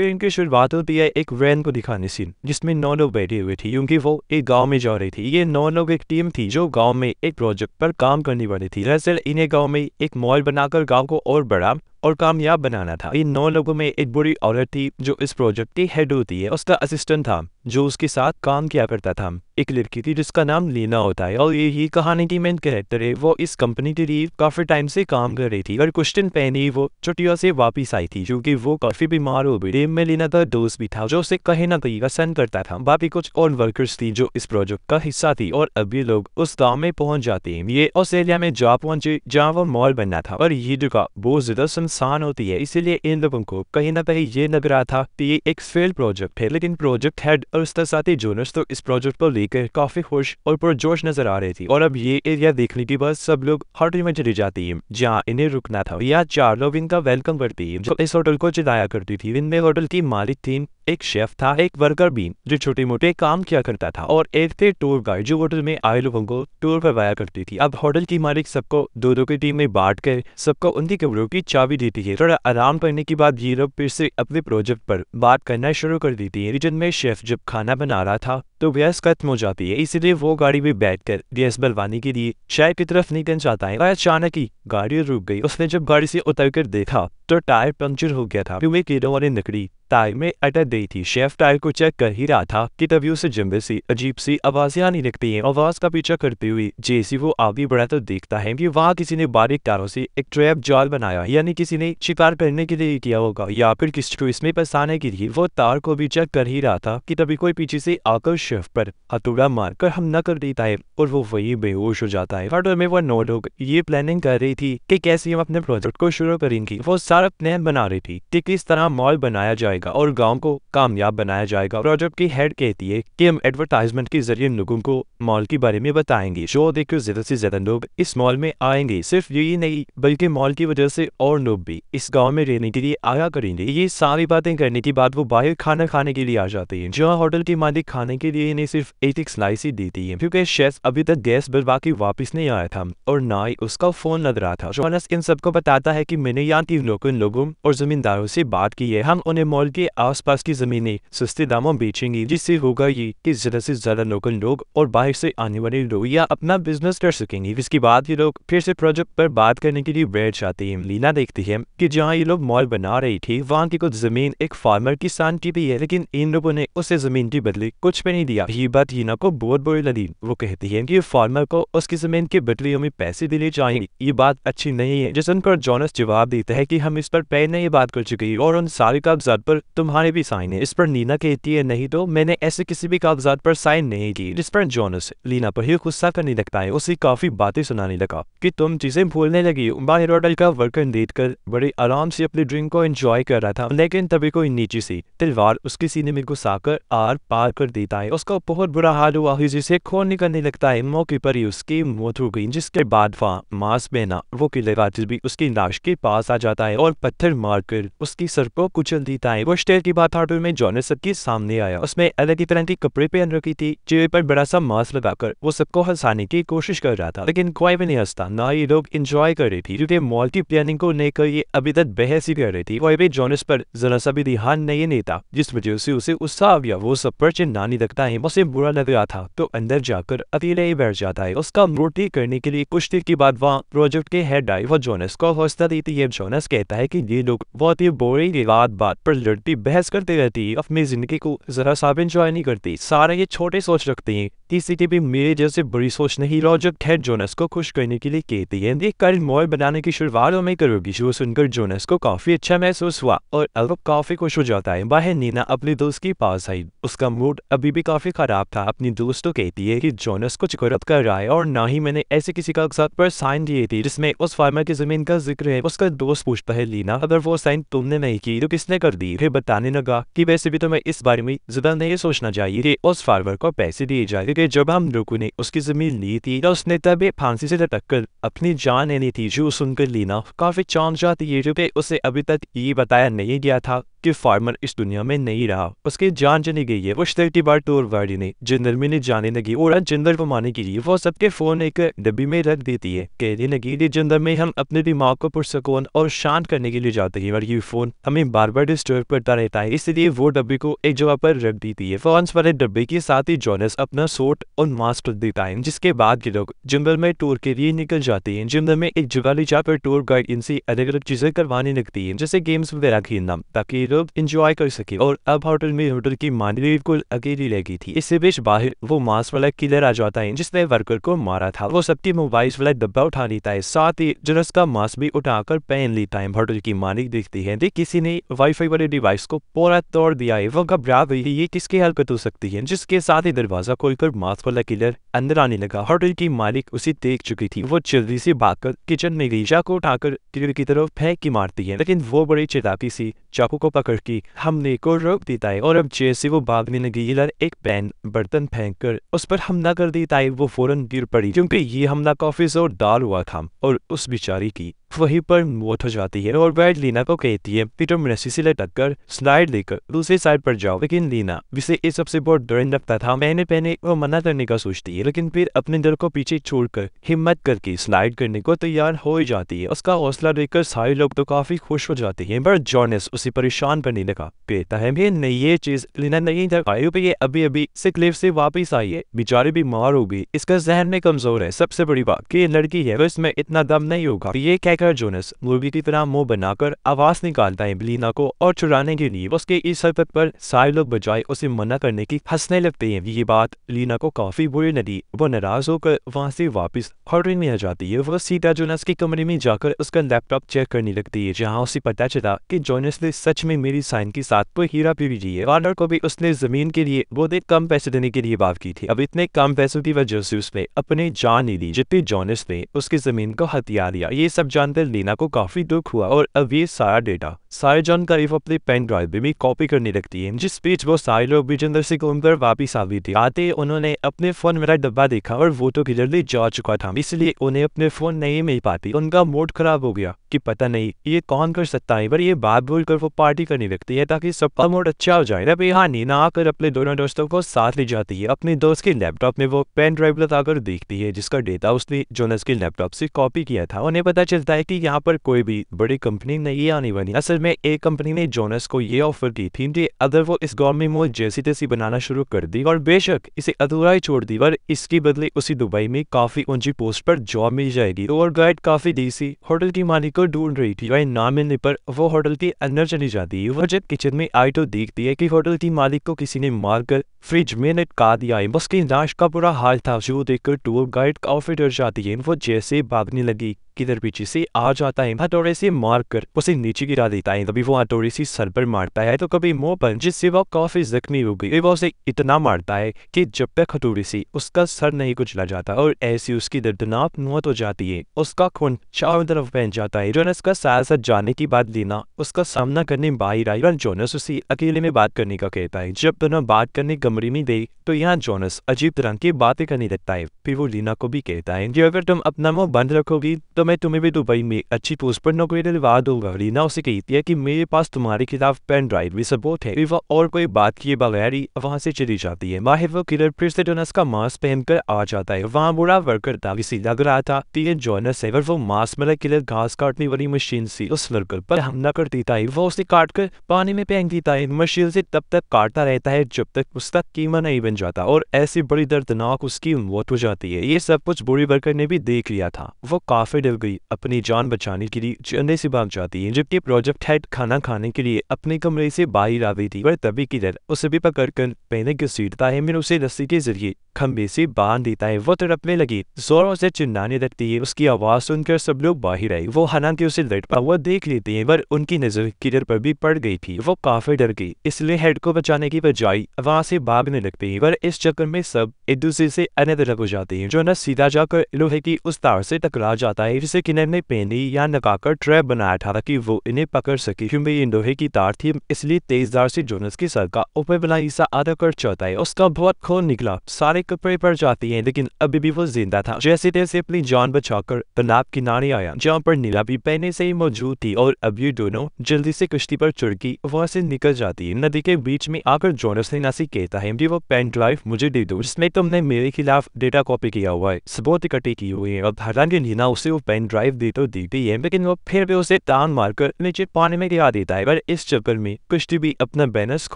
पे इनकी शुरुआत होती है एक वैन को दिखाने सीन जिसमें नौ लोग बैठे हुए थे क्योंकि वो एक गांव में जा रही थी ये नौ लोग एक टीम थी जो गांव में एक प्रोजेक्ट पर काम करने वाली थी दरअसल इन्हें गांव में एक मॉल बनाकर गांव को और बड़ा और कामयाब बनाना था इन नौ लोगों में एक बुरी औरत थी जो इस प्रोजेक्ट की हेड होती है उसका असिस्टेंट था जो उसके साथ काम किया करता था एक लड़की थी जिसका नाम लीना होता है और यही कहानी की मेन कैरेक्टर है वो इस कंपनी के लिए काफी टाइम से काम कर रही थी और कुछ दिन पहले वो छुट्टियों से वापिस आई थी क्योंकि वो काफी बीमार हो गई में लीना का दोस्त भी था जो उसे कहीं ना कहीं पसंद करता था बाकी कुछ और वर्कर्स थी जो इस प्रोजेक्ट का हिस्सा थी और अभी लोग उस गाँव में पहुंच जाते हैं ये ऑस्ट्रेलिया में जा पहुंचे जहाँ वो मॉल बनना था और ये जगह बहुत ज्यादा इंसान होती है इसीलिए इन लोगों को कहीं ना कहीं ये लग रहा था कि ये एक फेल प्रोजेक्ट है लेकिन प्रोजेक्ट हेड और उसके साथ ही जोनस तो इस प्रोजेक्ट को लेकर काफी खुश और पुरजोश नजर आ रही थी और अब ये एरिया देखने के बाद सब लोग होटल में चली जाती है जहाँ इन्हें रुकना था या चार लोग इनका वेलकम करती है जो इस होटल को चिदाया करती थी इनमें होटल की मालिक थी एक शेफ था एक वर्कर भी जो छोटे मोटे काम किया करता था और एक थे टूर गाइड जो होटल में आए लोगों को टूर करवाया करती थी अब होटल की मालिक सबको दो दो की टीम में बांट कर सबको उनकी कमरों की चाबी देती है थोड़ा आराम करने के बाद ये लोग फिर से अपने प्रोजेक्ट पर बात करना शुरू कर देती है रिजन में शेफ जब खाना बना रहा था तो गैस खत्म हो जाती है इसीलिए वो गाड़ी में बैठ कर गैस बलवाने के लिए शहर की तरफ निकल जाता है और अचानक ही गाड़ी रुक गई उसने जब गाड़ी से उतर कर देखा तो टायर पंक्चर हो गया था क्योंकि कीड़ों वाली लकड़ी टायर में अटक गई थी शेफ टायर को चेक कर ही रहा था कि तभी उसे जिम्बे सी अजीब सी आवाजें आने लगती हैं आवाज का पीछा करते हुए जैसे वो आगे बढ़ा तो देखता है कि वहाँ किसी ने बारीक तारों से एक ट्रैप जाल बनाया यानी किसी ने शिकार करने के लिए किया होगा या फिर किसी को इसमें फंसाने के लिए वो तार को भी चेक कर ही रहा था कि तभी कोई पीछे से आकर्ष शिव पर अतुरा मारकर हम न कर देता है और वो वही बेहोश हो जाता है फाटो में वो नौ लोग ये प्लानिंग कर रही थी कि कैसे हम अपने प्रोजेक्ट को शुरू करेंगी वो सारा प्लान बना रही थी कि किस तरह मॉल बनाया जाएगा और गाँव को कामयाब बनाया जाएगा प्रोजेक्ट की हेड कहती है कि हम एडवर्टाइजमेंट के जरिए लोगों को मॉल के बारे में बताएंगे जो देखो ज्यादा से ज्यादा लोग इस मॉल में आएंगे सिर्फ यही नहीं बल्कि मॉल की वजह से और लोग भी इस गाँव में रहने के लिए आया करेंगे ये सारी बातें करने के बाद वो बाहर खाना खाने के लिए आ जाते हैं जहाँ होटल के मालिक खाने के लिए लिए इन्हें सिर्फ एक स्लाइसी दी थी क्योंकि शेस अभी तक गैस बिल बाकी वापस नहीं आया था और ना ही उसका फोन लग रहा था जोनस इन सबको बताता है कि मैंने यहाँ तीन लोकल लोगों और जमींदारों से बात की है हम उन्हें मॉल के आसपास की जमीनें सस्ते दामों बेचेंगे जिससे होगा ये कि ज्यादा से ज्यादा लोकल लोग और बाहर से आने वाले लोग या अपना बिजनेस कर सकेंगे इसके बाद ये लोग फिर से प्रोजेक्ट पर बात करने के लिए बैठ जाते हैं लीना देखती है कि जहाँ ये लोग मॉल बना रही थी वहाँ की कुछ जमीन एक फार्मर की शांति भी है लेकिन इन लोगों ने उसे जमीन की बदली कुछ पे नहीं दिया ये बात हीना को बहुत बुरी लगी वो कहती है कि फार्मर को उसकी जमीन की बटरियों में पैसे देने चाहिए ये बात अच्छी नहीं है जिस पर जॉनस जवाब देता है की हम इस पर पहले ही बात कर चुकी और उन सारे कागजात पर तुम्हारे भी साइन है इस पर नीना कहती है नहीं तो मैंने ऐसे किसी भी कागजात पर साइन नहीं की जिस पर जॉनस लीना पर ही गुस्सा करने लगता है उसे काफी बातें सुनाने लगा की तुम चीजें भूलने लगी बाहर होटल का वर्कर देख कर बड़े आराम से अपने ड्रिंक को एंजॉय कर रहा था लेकिन तभी कोई नीचे से तलवार उसके सीने में घुसा कर आर पार कर देता है उसको बहुत बुरा हाल हुआ जिसे खून निकलने लगता है मौके पर ही उसकी मौत हो गई जिसके बाद वहाँ मांस बहना वो किले भी उसकी लाश के पास आ जाता है और पत्थर मारकर उसकी सर को कुचल देता है वो स्टेर की बात हार्डवेयर में जॉनर के सामने आया उसमें अलग ही तरह के कपड़े पहन रखी थी चेहरे पर बड़ा सा मांस लगाकर वो सबको हंसाने की कोशिश कर रहा था लेकिन कोई भी नहीं हंसता ना ही लोग इंजॉय कर रहे थे क्योंकि मॉल की प्लानिंग को लेकर ये अभी तक बहस ही कर रही थी कोई भी जॉनस पर जरा सा भी ध्यान नहीं देता जिस वजह से उसे उत्साह गया वो सब पर चिन्ह नहीं लगता आता है उसे बुरा लग रहा था तो अंदर जाकर अकेले ही बैठ जाता है उसका मूर्ति करने के लिए कुछ देर के बाद वहाँ प्रोजेक्ट के हेड वो जोनस को हौसला देती है जोनस कहता है की ये लोग बहुत ही बोरिंग बात बात पर लड़ती बहस करते रहती है अपनी जिंदगी को जरा साफ इंजॉय नहीं करती सारा ये छोटे सोच रखते हैं किसी की भी मेरे जैसे बड़ी सोच नहीं प्रोजेक्ट हेड जोनस को खुश करने के लिए कहती है ये कल मॉल बनाने की शुरुआत तो में करोगी जो सुनकर जोनस को काफी अच्छा महसूस हुआ और अब काफी खुश हो जाता है बाहर नीना अपने दोस्त के पास आई उसका मूड अभी भी काफ़ी ख़राब था अपनी दोस्तों कहती है कि जोनस कुछ गलत कर रहा है और ना ही मैंने ऐसे किसी का साथ पर साइन दिए थी जिसमें उस फार्मर की जमीन का जिक्र है उसका दोस्त पूछता है लीना अगर वो साइन तुमने नहीं की तो किसने कर दी फिर बताने लगा कि वैसे भी तुम्हें तो इस बारे में ज्यादा नहीं सोचना चाहिए कि उस फार्मर को पैसे दिए जाए क्योंकि जब हम लोगों ने उसकी जमीन ली थी तो उसने तब फांसी से लटक कर अपनी जान लेनी थी जो सुनकर लीना काफी चौंक जाती है जो उसे अभी तक ये बताया नहीं गया था एक्टिव फार्मर इस दुनिया में नहीं रहा उसके जान चली गई है वो की बार टूर वाड़ी ने जिंदर में जाने लगी और जिंदर कमाने के लिए वो सबके फोन एक डब्बी में रख देती है कहने लगी ये जिंदर में हम अपने दिमाग को पुरसकून और शांत करने के लिए जाते हैं और ये फोन हमें बार बार डिस्टर्ब करता रहता है इसलिए वो डब्बी को एक जगह पर रख देती है फोन वाले डब्बे के साथ ही जोनस अपना सोट और मास्क रख देता है जिसके बाद ये लोग जिंदर में टूर के लिए निकल जाते हैं जिंदर में एक जगह ले जाकर टूर गाइड इनसे अलग अलग चीजें करवाने लगती है जैसे गेम्स वगैरह खेलना ताकि रूप इंजॉय कर सके और अब होटल में होटल की मानी बिल्कुल अकेली रह गई थी इससे बीच बाहर वो मास्क वाला किलर आ जाता है जिसने वर्कर को मारा था वो सबकी मोबाइल वाला डब्बा उठा लेता है साथ ही जरस का मास्क भी उठाकर पहन लेता है होटल की मालिक देखती है किसी ने वाईफाई वाले डिवाइस को पूरा तोड़ दिया है वो घबरा गई है ये किसकी हरकत हो सकती है जिसके साथ ही दरवाजा खोलकर मास्क वाला किलर अंदर आने लगा होटल की मालिक उसे देख चुकी थी वो जल्दी से भागकर किचन में गई को उठाकर किलर की तरफ फेंक की मारती है लेकिन वो बड़ी चेताकी सी चाकू को पकड़ की हमने को रोक दी ताई और अब जैसे वो बाग में लगी इधर एक पैन बर्तन फेंक कर उस पर हमला कर दी है वो फौरन गिर पड़ी क्योंकि ये हमला काफी जोरदार हुआ था और उस बिचारी की वहीं पर मौत हो जाती है और बैट लीना को कहती है पीटर मरेसी से लटक कर स्लाइड लेकर दूसरी साइड पर जाओ लेकिन लीना जिसे इस सबसे बहुत डर लगता था मैंने पहने वो मना करने का सोचती है लेकिन फिर अपने डर को पीछे छोड़कर हिम्मत करके स्लाइड करने को तैयार हो जाती है उसका हौसला देखकर सारे लोग तो काफी खुश हो जाते हैं पर जॉनिस उसे परेशान करने लगा कहता है नहीं ये चीज लीना नहीं था आयु पर ये अभी अभी से क्लिफ से वापिस आई है बेचारी बीमार होगी इसका जहन में कमजोर है सबसे बड़ी बात की लड़की है इसमें इतना दम नहीं होगा ये लेकर जोनस की तरह मुंह बनाकर आवाज निकालता है बिलीना को और चुराने के लिए उसके इस हरकत पर सारे लोग बजाय उसे मना करने की हंसने लगते हैं ये बात लीना को काफी बुरी लगी वो नाराज होकर वहाँ से वापस होटल में आ जाती है वो सीधा जोनस के कमरे में जाकर उसका लैपटॉप चेक करने लगती है जहाँ उसे पता चला कि जोनस ने सच में मेरी साइन के साथ कोई हीरा पी दी है वार्डर को भी उसने जमीन के लिए बहुत कम पैसे देने के लिए बात की थी अब इतने कम पैसों की वजह से उसने अपने जान नहीं दी जितनी जोनस ने उसकी जमीन को हथियार लिया ये सब जान अंदर लीना को काफ़ी दुख हुआ और अब ये सारा डेटा सारे जानकारी वो अपने पेन ड्राइव में कॉपी करने लगती है जिस बीच वो सारे लोग विजेंद्र सिंह उनकर वापिस आ गई थी आते उन्होंने अपने फोन मेरा डब्बा देखा और वो तो किधरली जा चुका था इसलिए उन्हें अपने फोन नहीं मिल पाती उनका मूड खराब हो गया कि पता नहीं ये कौन कर सकता है पर ये बात भूल कर वो पार्टी करने लगती है ताकि सबका मूड अच्छा हो जाए अब यहाँ नीना आकर अपने दोनों दोस्तों को साथ ले जाती है अपने दोस्त के लैपटॉप में वो पेन ड्राइव लगाकर देखती है जिसका डेटा उसने जोनस के लैपटॉप से कॉपी किया था उन्हें पता चलता है है कि यहाँ पर कोई भी बड़ी कंपनी नहीं आने वाली असल में एक कंपनी ने जोनस को ये ऑफर की थी कि अगर वो इस गौर में मोल जैसी तैसी बनाना शुरू कर दी और बेशक इसे अधूरा ही छोड़ दी और इसके बदले उसी दुबई में काफी ऊंची पोस्ट पर जॉब मिल जाएगी तो और गाइड काफी डीसी होटल की मालिक को ढूंढ रही थी और ना मिलने पर वो होटल के अंदर चली जाती है वह जब किचन में आई तो देखती है की होटल की मालिक को किसी ने मारकर फ्रिज मैंने का दिया बस नाश का बुरा हाल था जो देखकर टूर गाइड काफी डर जाती है वो जैसे भागने लगी किधर पीछे से आ जाता है हथौड़े से मार कर उसे नीचे गिरा देता है तभी वो हथौड़े से सर पर मारता है तो कभी मुंह पर जिससे वह काफी जख्मी हो गई वह उसे इतना मारता है कि जब तक हथौड़े से उसका सर नहीं कुचला जाता और ऐसी उसकी दर्दनाक मौत हो जाती है उसका खून चारों तरफ पहन जाता है जोनस का साथ जाने की बात लेना उसका सामना करने बाहर आई जोनस उसे अकेले में बात करने का कहता है जब दोनों बात करने कमरे में गई तो यहाँ जोनस अजीब तरह की बातें करने लगता है फिर वो लीना को भी कहता है कि अगर तुम अपना मुंह बंद रखोगी तो मैं तुम्हें भी दुबई में अच्छी पोस्ट पर नौकरी दिलवा दूंगा लीना उसे कहती है कि मेरे पास तुम्हारे खिलाफ पेन ड्राइव भी सपोर्ट है वह और कोई बात किए बगैर ही वहाँ से चली जाती है माहिर वो किलर फिर से जोनस का मास्क पहनकर आ जाता है वहाँ बुरा वर्कर था इसी लग रहा था तीन जोनस है वो मास्क मिला किलर घास काटने वाली मशीन से उस वर्कर पर हमला कर देता है वो उसे काट कर पानी में पहन देता है मशीन से तब तक काटता रहता है जब तक उसका उसका कीमा नहीं बन जाता और ऐसी बड़ी दर्दनाक उसकी मौत हो जाती है ये सब कुछ बुरी बरकर ने भी देख लिया था वो काफी डर गई अपनी जान बचाने के लिए चंदे से भाग जाती है जबकि प्रोजेक्ट हेड खाना खाने के लिए अपने कमरे से बाहर आ गई थी पर तभी डर उसे भी कर पहने सीटता है मैंने उसे रस्सी के जरिए खम्बे से बांध देता है वो तड़पने लगी जोरों से चिन्हने लगती है उसकी आवाज सुनकर सब लोग बाहर आए वो हालांकि उसे लटपा हुआ देख लेते हैं पर उनकी नजर किरर पर भी पड़ गई थी वो काफी डर गई इसलिए हेड को बचाने की बजाय वहां से भागने लगते है पर इस चक्कर में सब एक दूसरे से अन्य तरफ हो जाती है जो न सीधा जाकर लोहे की उस तार से टकरा जाता है जिसे किन्नर ने पेनी या नकाकर ट्रैप बनाया था ताकि वो इन्हें पकड़ सके क्योंकि ये लोहे की तार थी इसलिए तेज दार से जोनस की सर का ऊपर बना हिस्सा आधा कर चौथा है उसका बहुत खून निकला सारे कपड़े पर जाती है लेकिन अभी भी वो जिंदा था जैसे तैसे अपनी जान बचाकर तनाव किनारे आया जहाँ पर नीला भी पहने से ही मौजूद थी और अब ये दोनों जल्दी से कश्ती पर चुड़की वहां से निकल जाती है नदी के बीच में आकर जोनस ने नासी कहता है एमडी वो पेन ड्राइव मुझे दे दो जिसमें तुमने मेरे खिलाफ डेटा कॉपी किया हुआ है सबूत इकट्ठी की हुई है और की नीना उसे वो पेन ड्राइव दे तो देती है लेकिन वो फिर भी उसे तान मारकर नीचे पानी में गिरा देता है पर इस चक्कर में कुश्ती भी अपना बैनर्स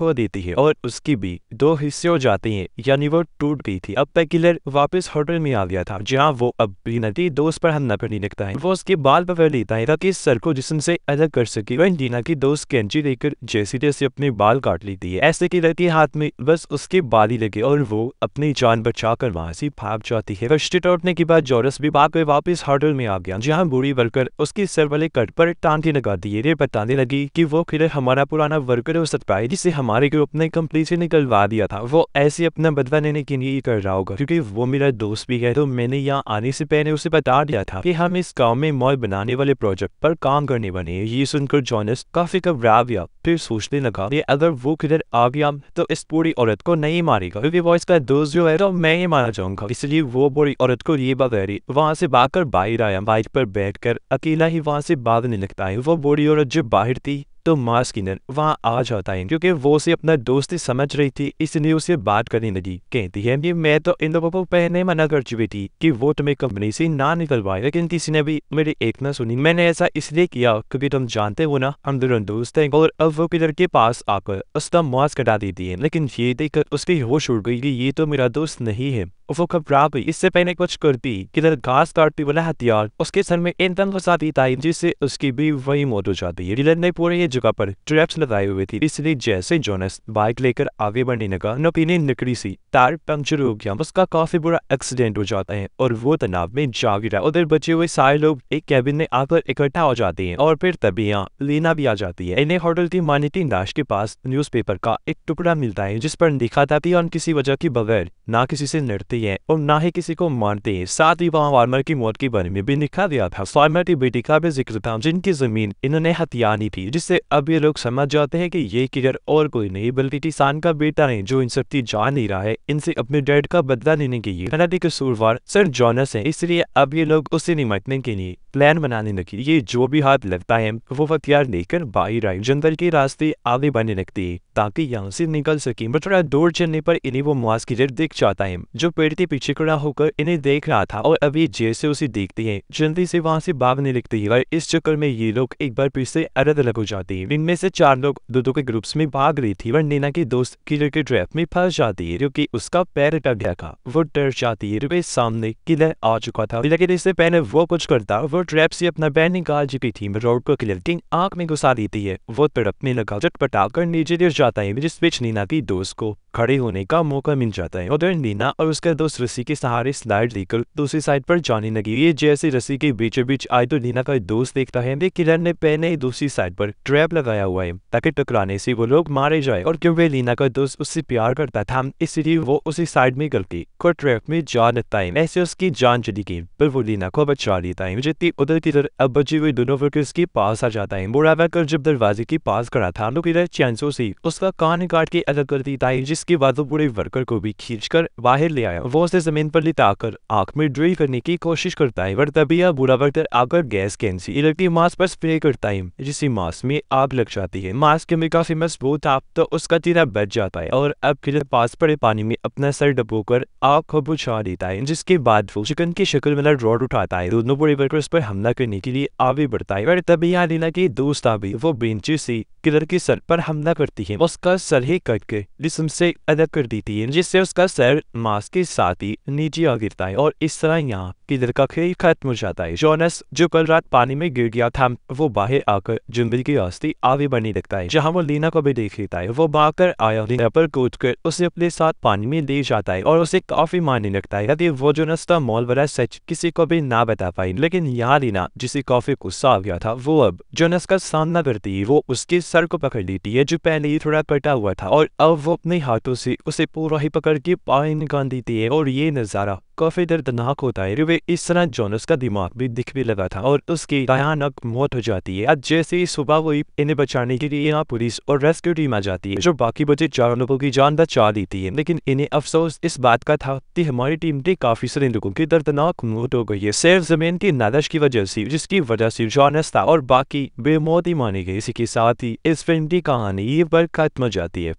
खो देती है और उसकी भी दो हिस्से हो जाते हैं यानी वो टूट गई थी अब पैकिलर वापस होटल में आ गया था जहाँ वो अब भी नदी दोस्त पर हमला करने लगता है वो उसके बाल पकड़ लेता है ताकि सर को जिसम से अलग कर सके वह नीना की दोस्त कैंची देकर जैसी जैसे अपने बाल काट लेती है ऐसे की लड़की हाथ में बस उसके बाद ही लगे और वो अपनी जान बचा कर वहाँ से भाग जाती है स्ट्रीट आउटने के बाद जोरस भी भाग कर वापस होटल में आ गया जहाँ बूढ़ी वर्कर उसके सर वाले कट पर टांटी लगा दिए रे बताने लगी कि वो खिलर हमारा पुराना वर्कर हो सकता है जिसे हमारे ग्रुप ने कंपनी से निकलवा दिया था वो ऐसे अपना बदला लेने के लिए कर रहा होगा क्योंकि वो मेरा दोस्त भी है तो मैंने यहाँ आने से पहले उसे बता दिया था कि हम इस गाँव में मॉल बनाने वाले प्रोजेक्ट पर काम करने बने ये सुनकर जॉनस काफी घबरा गया फिर सोचने लगा अगर वो किधर आ गया तो इस पूरी औरत को नहीं मारेगा क्योंकि वो इसका दोस्त जो है तो मैं ही मारा जाऊंगा इसलिए वो बुरी औरत को ये बात रही वहां से भागकर बाहर आया बाइक पर बैठकर अकेला ही वहां से बाद नहीं लगता है वो बुरी औरत जो बाहर थी तो मास्किनन वहाँ आ जाता है क्योंकि वो उसे अपना दोस्ती समझ रही थी इसलिए उसे बात करने लगी कहती है कि मैं तो इन लोगों को पहले मना कर चुकी थी कि वो तुम्हें कंपनी से ना निकलवाए लेकिन किसी ने भी मेरी एक न सुनी मैंने ऐसा इसलिए किया क्योंकि तुम जानते हो ना हम दोनों दोस्त हैं और अब वो किधर के पास आकर उसका मास्क हटा देती है लेकिन ये देखकर उसकी होश उड़ गई कि ये तो मेरा दोस्त नहीं है वो घबरा गई इससे पहले कुछ करती किधर घास काटती वाला हथियार उसके सर में ईंधन फंसा देता है जिससे उसकी भी वही मौत हो जाती है डीलर ने पूरे जगह पर ट्रैप्स लगाए हुए थी इसलिए जैसे जोनस बाइक लेकर आगे बढ़ने लगा नपीने निकली सी टायर पंक्चर हो गया उसका काफी बुरा एक्सीडेंट हो जाता है और वो तनाव में जा गिरा उधर बचे हुए सारे लोग एक कैबिन में आकर इकट्ठा हो जाते हैं और फिर तभी यहाँ लीना भी आ जाती है इन्हें होटल की मानिटी दाश के पास न्यूज का एक टुकड़ा मिलता है जिस पर दिखा था कि किसी वजह के बगैर ना किसी से लड़ती है और ना ही किसी को मारते है साथ ही वहाँ वार्मर की मौत के बारे में भी लिखा गया था स्वामर की बेटी का भी जिक्र था जिनकी जमीन इन्होंने हथियार नहीं थी जिससे अब ये लोग समझ जाते हैं कि ये किलर और कोई नहीं बल्कि किसान का बेटा है जो इन सबकी जान नहीं रहा है इनसे अपने डैड का बदला लेने के लिए कनाडा के सूरवार सर जॉनस है इसलिए अब ये लोग उसे निमटने के लिए प्लान बनाने लगी ये जो भी हाथ लगता है वो हथियार लेकर बाहर आई जंगल के रास्ते आगे बढ़ने लगती है ताकि यहाँ से निकल सके बट थोड़ा दूर चलने पर इन्हें वो मुआस किलर दिख जाता है जो पेड़ के पीछे खड़ा होकर इन्हें देख रहा था और अभी जैसे उसे देखती है जल्दी से वहाँ से भागने लगती है और इस चक्कर में ये लोग एक बार फिर से अलग अलग हो जाते थी इनमें से चार लोग दो के ग्रुप्स में भाग रही थी और नीना की दोस्त किलर के ट्रैप में फंस जाती है क्योंकि उसका पैर टक गया था वो डर जाती है रुपये सामने किलर आ चुका था लेकिन इससे पहले वो कुछ करता वो ट्रैप से अपना बैन निकाल चुकी थी रोड को किलर की आंख में घुसा देती है वो तड़पने लगा चटपटा कर नीचे गिर जाता है जिस बीच नीना की दोस्त को खड़े होने का मौका मिल जाता है उधर नीना और उसका दोस्त रस्सी के सहारे स्लाइड लेकर दूसरी साइड पर जाने लगी ये जैसे रस्सी के बीचों बीच आए तो नीना का दोस्त देखता है किलर ने पहले दूसरी साइड पर ट्रैप ट्रैप लगाया हुआ है ताकि टकराने से वो लोग मारे जाए और क्यों वे लीना का दोस्त उससे प्यार करता था इसलिए वो उसी साइड में गलती को ट्रैप में जा लेता है ऐसे उसकी जान चली गई पर वो लीना को बचा लेता है जितनी उधर की तरफ अब बची हुई दोनों वर्कर्स के पास आ जाता है बुरा वर्कर जब दरवाजे के पास खड़ा था तो किधर चैंसो से उसका कान काट के अलग कर देता है जिसके बाद वो पूरे वर्कर को भी खींच कर बाहर ले आया वो उसे जमीन पर लिटाकर आंख में ड्रिल करने की कोशिश करता है पर तभी यह बुरा वर्कर आकर गैस कैन सी इलेक्ट्रिक मास्क पर स्प्रे करता है जिसे मास्क में आग लग जाती है मास्क में काफी मजबूत आप तो उसका तीरा बच जाता है और अब आपके पास पड़े पानी में अपना सर डबो कर आग को बुझा देता है जिसके बाद वो चिकन की शक्ल में रॉड उठाता है दोनों बड़े वर्कर्स पर हमला करने के लिए आगे बढ़ता है तभी यहाँ आलिना की दोस्त आ वो बेंची सी किलर के सर पर हमला करती है उसका सर ही कट के जिसम से अलग कर देती है जिससे उसका सर मास्क के साथ ही नीचे आ गिरता है और इस तरह यहाँ किलर का खेल खत्म हो जाता है जोनस जो कल रात पानी में गिर गया था वो बाहर आकर जंगल की मस्ती आगे बनी दिखता है जहाँ वो लीना को भी देख लेता है वो भागकर आया लीना पर कूद कर उसे अपने साथ पानी में ले जाता है और उसे काफी मारने लगता है यदि वो जो नस्ता मॉल वाला सच किसी को भी ना बता पाए लेकिन यहाँ लीना जिसे काफी गुस्सा आ गया था वो अब जोनस का सामना करती है वो उसके सर को पकड़ लेती है जो पहले ही थोड़ा कटा हुआ था और अब वो अपने हाथों से उसे पूरा ही पकड़ के पानी निकाल देती है और ये नजारा काफ़ी दर्दनाक होता है रिवे इस तरह जोनस का दिमाग भी दिख भी लगा था और उसकी भयानक मौत हो जाती है आज जैसे ही सुबह वही इन्हें बचाने के लिए यहाँ पुलिस और रेस्क्यू टीम आ जाती है जो बाकी बचे चार लोगों की जान बचा देती है लेकिन इन्हें अफसोस इस बात का था कि हमारी टीम ने काफी सारे लोगों की दर्दनाक मौत हो गई है सैर जमीन की नादश की वजह से जिसकी वजह से जोनस था और बाकी बेमौत ही मानी गई इसी के साथ ही इस फिल्म की कहानी ये पर खत्म हो जाती है